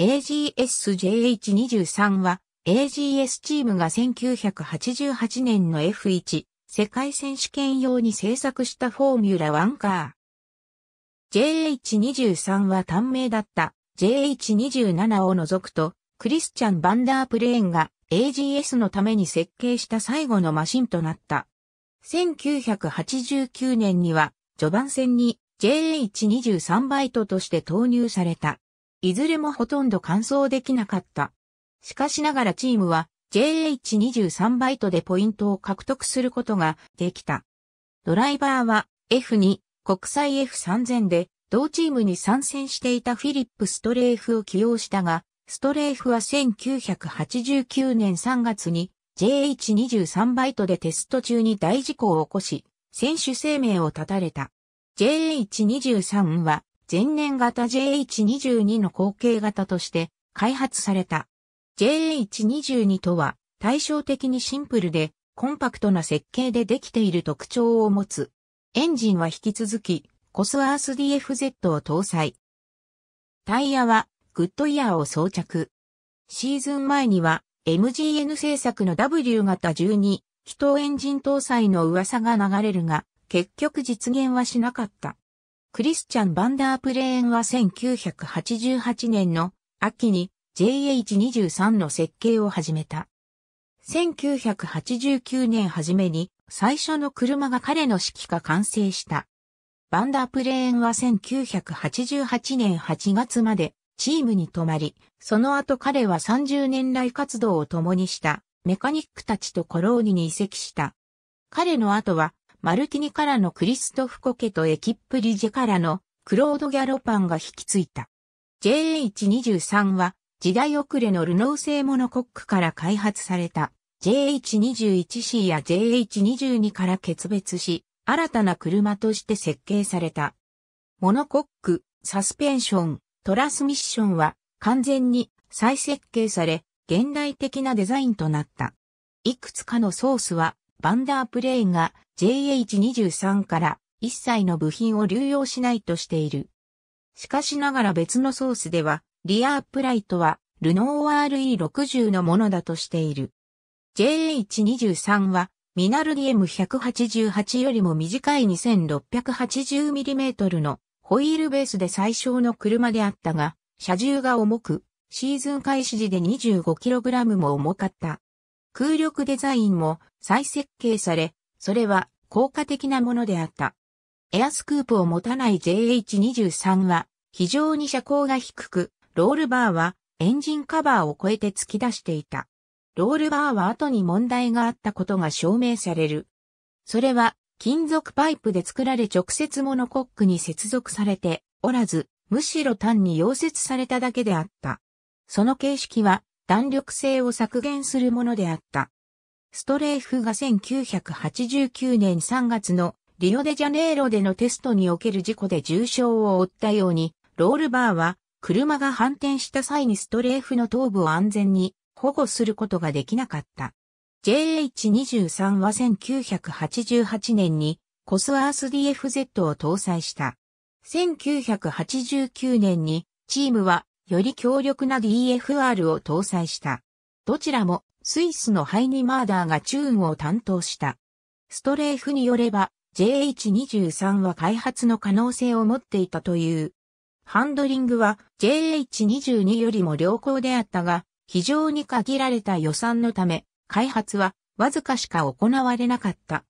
AGS-JH23 は AGS チームが1988年の F1 世界選手権用に製作したフォーミュラワンカー。JH23 は短命だった JH27 を除くとクリスチャン・バンダープレーンが AGS のために設計した最後のマシンとなった。1989年には序盤戦に JH23 バイトとして投入された。いずれもほとんど完走できなかった。しかしながらチームは JH23 バイトでポイントを獲得することができた。ドライバーは F2 国際 F3000 で同チームに参戦していたフィリップ・ストレーフを起用したが、ストレーフは1989年3月に JH23 バイトでテスト中に大事故を起こし、選手生命を絶たれた。JH23 は前年型 JH22 の後継型として開発された。JH22 とは対照的にシンプルでコンパクトな設計でできている特徴を持つ。エンジンは引き続きコスワース DFZ を搭載。タイヤはグッドイヤーを装着。シーズン前には MGN 製作の W 型12気筒エンジン搭載の噂が流れるが結局実現はしなかった。クリスチャン・バンダープレーンは1988年の秋に JH23 の設計を始めた。1989年初めに最初の車が彼の指揮下完成した。バンダープレーンは1988年8月までチームに泊まり、その後彼は30年来活動を共にしたメカニックたちとコローニに移籍した。彼の後はマルティニからのクリストフ・コケとエキップ・リジェからのクロード・ギャロパンが引き継いだ。JH23 は時代遅れのルノー製モノコックから開発された JH21C や JH22 から決別し、新たな車として設計された。モノコック、サスペンション、トラスミッションは完全に再設計され、現代的なデザインとなった。いくつかのソースは、バンダープレインが JH23 から一切の部品を流用しないとしている。しかしながら別のソースでは、リアアップライトは、ルノー RE60 のものだとしている。JH23 は、ミナルディ M188 よりも短い 2680mm のホイールベースで最小の車であったが、車重が重く、シーズン開始時で 25kg も重かった。空力デザインも再設計され、それは効果的なものであった。エアスクープを持たない JH23 は非常に車高が低く、ロールバーはエンジンカバーを越えて突き出していた。ロールバーは後に問題があったことが証明される。それは金属パイプで作られ直接モノコックに接続されておらず、むしろ単に溶接されただけであった。その形式は弾力性を削減するものであった。ストレーフが1989年3月のリオデジャネイロでのテストにおける事故で重傷を負ったように、ロールバーは車が反転した際にストレーフの頭部を安全に保護することができなかった。JH23 は1988年にコスアース DFZ を搭載した。1989年にチームはより強力な DFR を搭載した。どちらもスイスのハイニ・マーダーがチューンを担当した。ストレーフによれば、JH23 は開発の可能性を持っていたという。ハンドリングは JH22 よりも良好であったが、非常に限られた予算のため、開発はわずかしか行われなかった。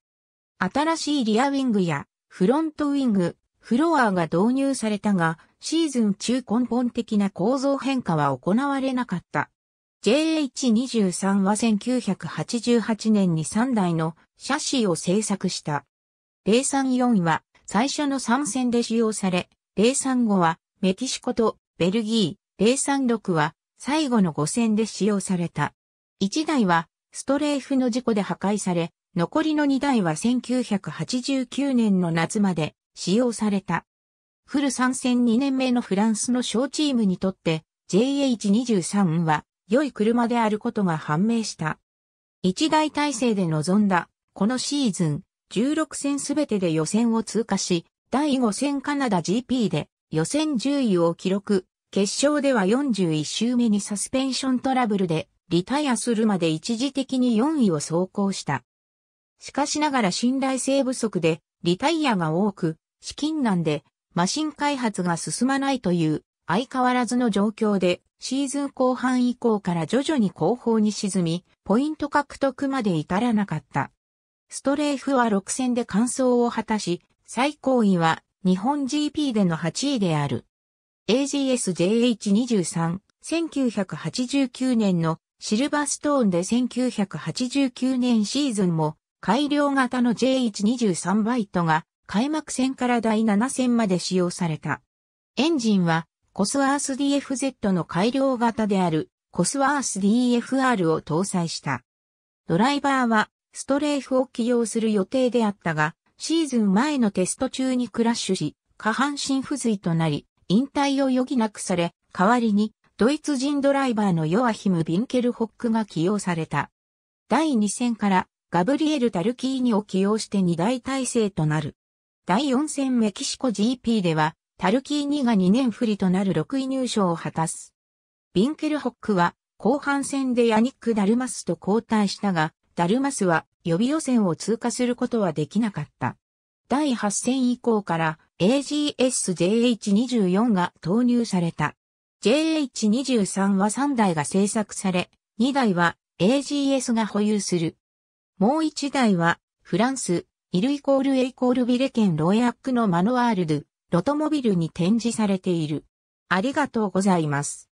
新しいリアウィングやフロントウィング、フロアが導入されたが、シーズン中根本的な構造変化は行われなかった。JH23 は1988年に3台のシャシーを製作した。034は最初の3戦で使用され、035はメキシコとベルギー、036は最後の5戦で使用された。1台はストレーフの事故で破壊され、残りの2台は1989年の夏まで使用された。フル参戦2年目のフランスの小チームにとって JH23 は良い車であることが判明した。一大体制で臨んだ、このシーズン、16戦すべてで予選を通過し、第5戦カナダ GP で予選10位を記録、決勝では41周目にサスペンショントラブルでリタイアするまで一時的に4位を走行した。しかしながら信頼性不足でリタイアが多く、資金難でマシン開発が進まないという相変わらずの状況でシーズン後半以降から徐々に後方に沈み、ポイント獲得まで至らなかった。ストレーフは6戦で完走を果たし、最高位は日本 GP での8位である。AGSJH23、1989年のシルバーストーンで1989年シーズンも改良型の J123 バイトが開幕戦から第7戦まで使用された。エンジンはコスワース DFZ の改良型であるコスワース DFR を搭載した。ドライバーはストレーフを起用する予定であったが、シーズン前のテスト中にクラッシュし、下半身不随となり、引退を余儀なくされ、代わりにドイツ人ドライバーのヨアヒム・ビンケルホックが起用された。第2戦からガブリエル・タルキーニを起用して2大体制となる。第4戦メキシコ GP ではタルキーニが2年不利となる6位入賞を果たす。ビンケルホックは後半戦でヤニック・ダルマスと交代したが、ダルマスは予備予選を通過することはできなかった。第8戦以降から AGSJH24 が投入された。JH23 は3台が製作され、2台は AGS が保有する。もう1台はフランス、イルイコールエイコールビレケンロエアックのマノワールド。ロトモビルに展示されている。ありがとうございます。